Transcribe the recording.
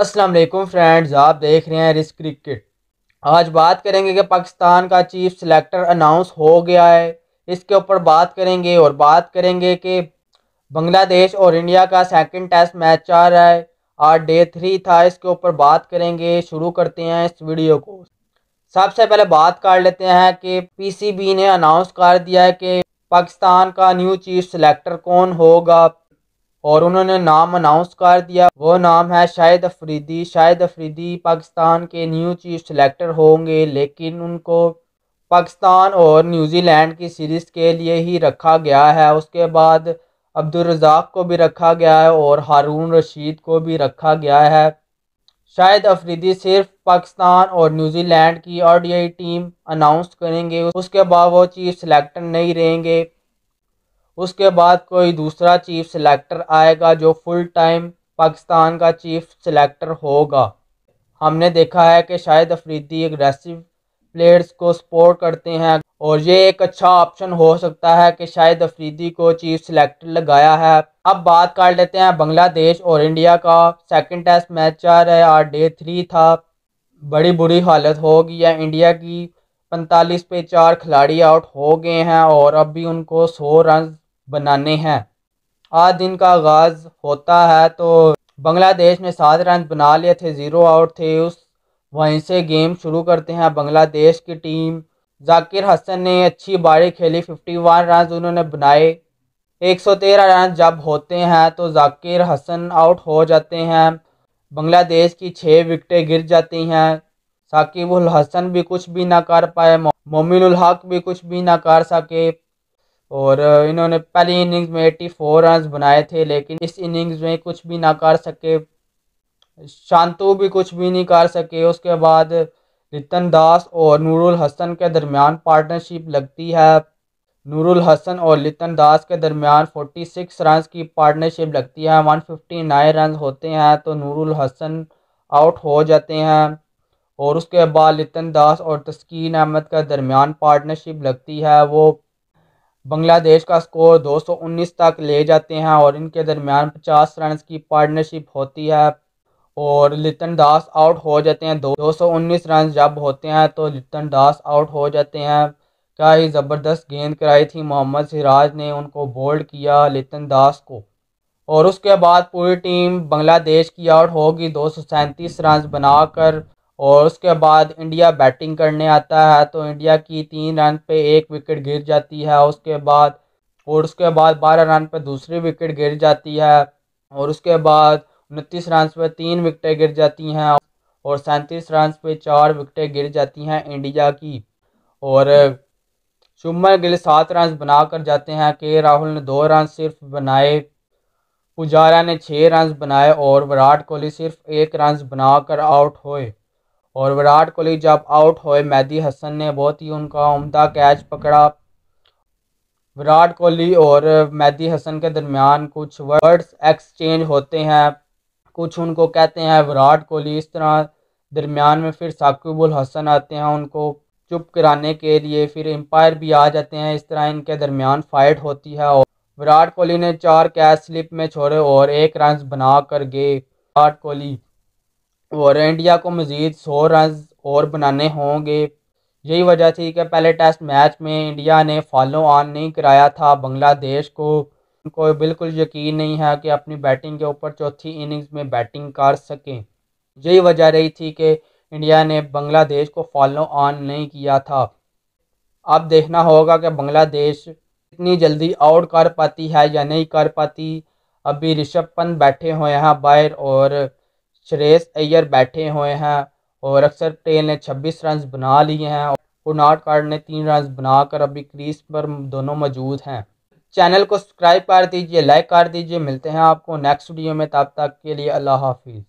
Aslam friends आप देख रहे हैं रिस्क क्रिकेट आज बात करेंगे कि पाकिस्तान का चीफ सेलेक्टर अनाउंस हो गया है इसके ऊपर बात करेंगे और बात करेंगे कि बांग्लादेश और इंडिया का सेकंड टेस्ट मैच आ रहा है आज डे थ्री था इसके ऊपर बात करेंगे शुरू करते हैं इस वीडियो को सबसे पहले बात कर लेते हैं कि पी ने अनाउंस कर दिया है कि पाकिस्तान का न्यू चीफ सेलेक्टर कौन होगा और उन्होंने नाम अनाउंस कर दिया वो नाम है शाहिद अफरीदी शाहिद अफरीदी पाकिस्तान के न्यू चीफ सेलेक्टर होंगे लेकिन उनको पाकिस्तान और न्यूजीलैंड की सीरीज़ के लिए ही रखा गया है उसके बाद अब्दुलरजाक को भी रखा गया है और हारून रशीद को भी रखा गया है शायद अफरीदी सिर्फ पाकिस्तान और न्यूजीलैंड की ऑडियाई टीम अनाउंस करेंगे उसके बाद वो चीफ सेलेक्टर नहीं रहेंगे उसके बाद कोई दूसरा चीफ सिलेक्टर आएगा जो फुल टाइम पाकिस्तान का चीफ सिलेक्टर होगा हमने देखा है कि शायद अफरीदी एग्रेसिव प्लेयर्स को सपोर्ट करते हैं और ये एक अच्छा ऑप्शन हो सकता है कि शायद अफरीदी को चीफ सिलेक्टर लगाया है अब बात कर लेते हैं बांग्लादेश और इंडिया का सेकंड टेस्ट मैच चल रहा है आज डे थ्री था बड़ी बुरी हालत हो गई है इंडिया की पैंतालीस पे चार खिलाड़ी आउट हो गए हैं और अब भी उनको सौ रन बनाने हैं आज दिन का आगाज़ होता है तो बांग्लादेश ने सात रन बना लिए थे ज़ीरो आउट थे उस वहीं से गेम शुरू करते हैं बांग्लादेश की टीम जाकिर हसन ने अच्छी बारी खेली फिफ्टी वन रन उन्होंने बनाए एक सौ तेरह रन जब होते हैं तो जाकिर हसन आउट हो जाते हैं बांग्लादेश की छः विकटें गिर जाती हैं साकिबुल हसन भी कुछ भी ना कर पाए मोमिनुल हक भी कुछ भी ना कर सके और इन्होंने पहली इनिंग्स में एट्टी फोर रन बनाए थे लेकिन इस इनिंग्स में कुछ भी ना कर सके शांतु भी कुछ भी नहीं कर सके उसके बाद रितन दास और नूरुल हसन के दरमियान पार्टनरशिप लगती है नूरुल हसन और लितन दास के दरमियान 46 रन की पार्टनरशिप लगती है 159 रन होते हैं तो नूरुल हसन आउट हो जाते हैं और उसके बाद लितन दास और तस्कीन अहमद के दरमियान पार्टनरशिप लगती है वो बांग्लादेश का स्कोर 219 तक ले जाते हैं और इनके दरमियान 50 रन की पार्टनरशिप होती है और लितन दास आउट हो जाते हैं दो 219 रन जब होते हैं तो लितन दास आउट हो जाते हैं क्या ही ज़बरदस्त गेंद कराई थी मोहम्मद सिराज ने उनको बोल्ड किया लितन दास को और उसके बाद पूरी टीम बांग्लादेश की आउट होगी दो सौ रन बनाकर और उसके बाद इंडिया बैटिंग करने आता है तो इंडिया की तीन रन पे एक विकेट गिर जाती है उसके बाद और उसके बाद बारह रन पे दूसरी विकेट गिर जाती है और उसके बाद उनतीस रन पे तीन विकटें गिर जाती हैं और सैंतीस रन पे चार विकटें गिर जाती हैं इंडिया की और शुभमन गिल सात रन बनाकर जाते हैं के राहुल ने दो रन सिर्फ बनाए पुजारा ने छः रन बनाए और विराट कोहली सिर्फ एक रन बनाकर आउट हुए और विराट कोहली जब आउट हुए मैदी हसन ने बहुत ही उनका उम्दा कैच पकड़ा विराट कोहली और मैदी हसन के दरमियान कुछ वर्ड्स एक्सचेंज होते हैं कुछ उनको कहते हैं विराट कोहली इस तरह दरमियान में फिर साकिबुल हसन आते हैं उनको चुप कराने के लिए फिर एम्पायर भी आ जाते हैं इस तरह इनके दरमियान फाइट होती है और विराट कोहली ने चार कैच स्लिप में छोड़े और एक रन बनाकर गए विराट कोहली और इंडिया को मज़ीद सौ रन और बनाने होंगे यही वजह थी कि पहले टेस्ट मैच में इंडिया ने फॉलो ऑन नहीं कराया था बांग्लादेश को उनको बिल्कुल यकीन नहीं है कि अपनी बैटिंग के ऊपर चौथी इनिंग्स में बैटिंग कर सकें यही वजह रही थी कि इंडिया ने बांग्लादेश को फॉलो ऑन नहीं किया था अब देखना होगा कि बांग्लादेश इतनी जल्दी आउट कर पाती है या नहीं कर पाती अभी ऋषभ पंत बैठे हुए हैं बाहर और श्रेयस अय्यर बैठे हुए हैं और अक्सर पटेल ने छब्बीस रन बना लिए हैं और नाट कार्ड ने तीन रन बनाकर अभी क्रीज पर दोनों मौजूद हैं चैनल को सब्सक्राइब कर दीजिए लाइक कर दीजिए मिलते हैं आपको नेक्स्ट वीडियो में तब तक के लिए अल्लाह हाफिज़